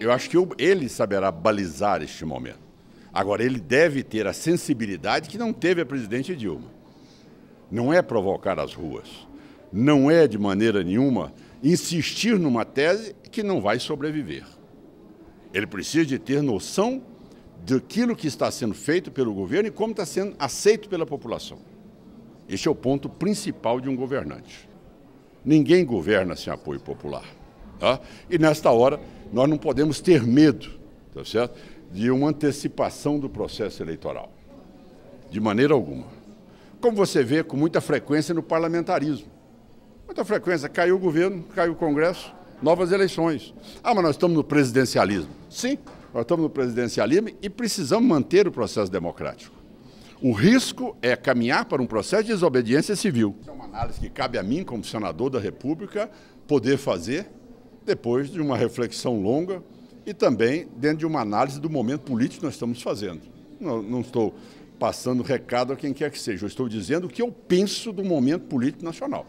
Eu acho que ele saberá balizar este momento. Agora, ele deve ter a sensibilidade que não teve a presidente Dilma. Não é provocar as ruas. Não é, de maneira nenhuma, insistir numa tese que não vai sobreviver. Ele precisa de ter noção daquilo que está sendo feito pelo governo e como está sendo aceito pela população. Este é o ponto principal de um governante. Ninguém governa sem apoio popular. Tá? E nesta hora, nós não podemos ter medo, tá certo? De uma antecipação do processo eleitoral. De maneira alguma. Como você vê com muita frequência no parlamentarismo. Muita frequência, caiu o governo, caiu o Congresso, novas eleições. Ah, mas nós estamos no presidencialismo. Sim, nós estamos no presidencialismo e precisamos manter o processo democrático. O risco é caminhar para um processo de desobediência civil. Essa é uma análise que cabe a mim, como senador da República, poder fazer depois de uma reflexão longa e também dentro de uma análise do momento político que nós estamos fazendo. Não, não estou passando recado a quem quer que seja, eu estou dizendo o que eu penso do momento político nacional.